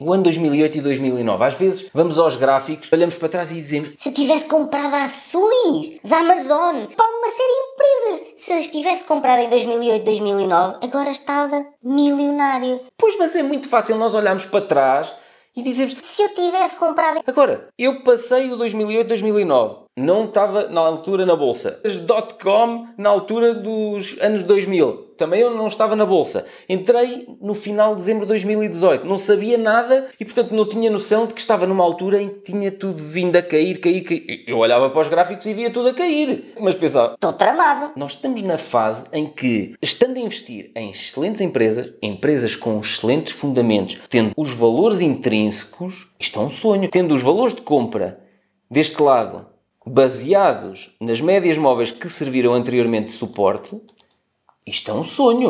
O ano 2008 e 2009. Às vezes vamos aos gráficos, olhamos para trás e dizemos: Se eu tivesse comprado ações da Amazon, para uma série de empresas, se eu as tivesse comprado em 2008, e 2009, agora estava milionário. Pois, mas é muito fácil nós olharmos para trás e dizemos: Se eu tivesse comprado. Agora, eu passei o 2008, e 2009 não estava na altura na bolsa. As dot-com na altura dos anos 2000, também eu não estava na bolsa. Entrei no final de dezembro de 2018, não sabia nada e portanto não tinha noção de que estava numa altura em que tinha tudo vindo a cair, cair, cair. Eu olhava para os gráficos e via tudo a cair, mas pensava, estou tramado. Nós estamos na fase em que, estando a investir em excelentes empresas, empresas com excelentes fundamentos, tendo os valores intrínsecos, isto é um sonho, tendo os valores de compra deste lado baseados nas médias móveis que serviram anteriormente de suporte, isto é um sonho.